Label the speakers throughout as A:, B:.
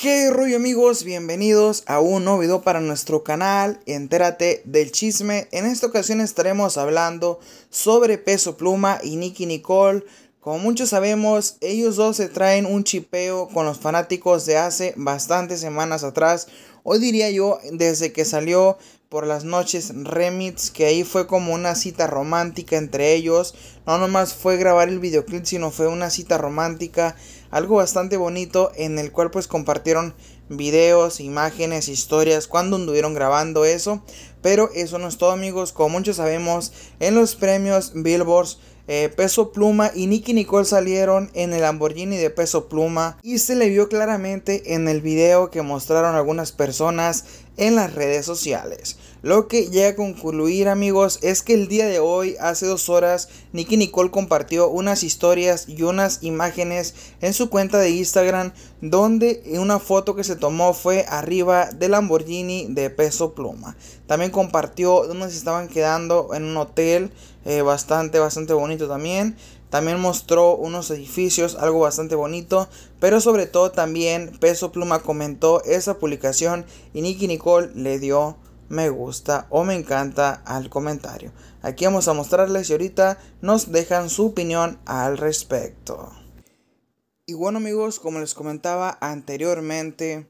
A: ¿Qué rollo amigos? Bienvenidos a un nuevo video para nuestro canal. Entérate del chisme. En esta ocasión estaremos hablando sobre Peso Pluma y Nicky Nicole. Como muchos sabemos, ellos dos se traen un chipeo con los fanáticos de hace bastantes semanas atrás. Hoy diría yo, desde que salió por las noches Remix, que ahí fue como una cita romántica entre ellos. No nomás fue grabar el videoclip, sino fue una cita romántica, algo bastante bonito en el cual pues compartieron videos, imágenes, historias, cuando anduvieron grabando eso. Pero eso no es todo amigos, como muchos sabemos, en los premios Billboard eh, Peso Pluma y Nicky Nicole salieron en el Lamborghini de Peso Pluma y se le vio claramente en el video que mostraron algunas personas en las redes sociales. Lo que llega a concluir amigos es que el día de hoy, hace dos horas, Nicky Nicole compartió unas historias y unas imágenes en su cuenta de Instagram donde una foto que se tomó fue arriba del Lamborghini de peso pluma. También compartió donde se estaban quedando en un hotel eh, bastante, bastante bonito también. También mostró unos edificios, algo bastante bonito, pero sobre todo también Peso Pluma comentó esa publicación y Nicky Nicole le dio me gusta o me encanta al comentario. Aquí vamos a mostrarles y ahorita nos dejan su opinión al respecto. Y bueno amigos, como les comentaba anteriormente,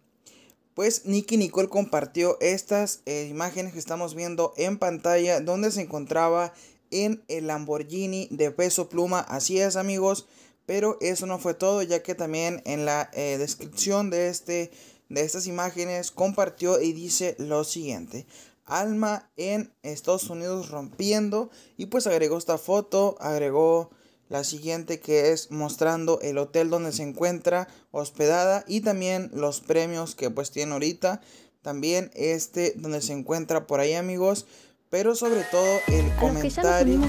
A: pues Nicky Nicole compartió estas eh, imágenes que estamos viendo en pantalla donde se encontraba en el Lamborghini de peso pluma. Así es amigos. Pero eso no fue todo, ya que también en la eh, descripción de, este, de estas imágenes compartió y dice lo siguiente. Alma en Estados Unidos rompiendo y pues agregó esta foto, agregó la siguiente que es mostrando el hotel donde se encuentra hospedada y también los premios que pues tiene ahorita. También este donde se encuentra por ahí amigos pero sobre todo el comentario.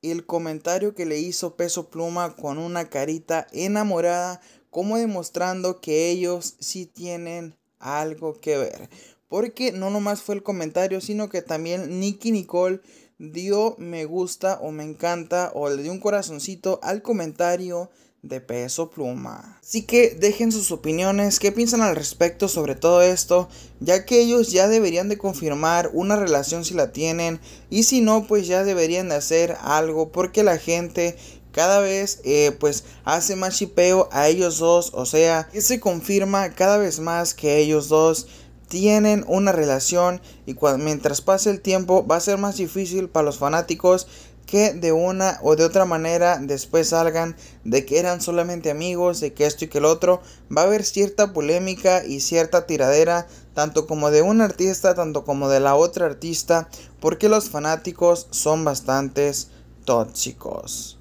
A: el comentario que le hizo Peso Pluma con una carita enamorada, como demostrando que ellos sí tienen algo que ver. Porque no nomás fue el comentario, sino que también Nicky Nicole dio me gusta o me encanta o le dio un corazoncito al comentario de peso pluma. Así que dejen sus opiniones, qué piensan al respecto sobre todo esto, ya que ellos ya deberían de confirmar una relación si la tienen y si no, pues ya deberían de hacer algo porque la gente cada vez eh, pues hace más chipeo a ellos dos, o sea, se confirma cada vez más que ellos dos tienen una relación y mientras pase el tiempo va a ser más difícil para los fanáticos que de una o de otra manera después salgan de que eran solamente amigos, de que esto y que el otro, va a haber cierta polémica y cierta tiradera, tanto como de un artista, tanto como de la otra artista, porque los fanáticos son bastantes tóxicos.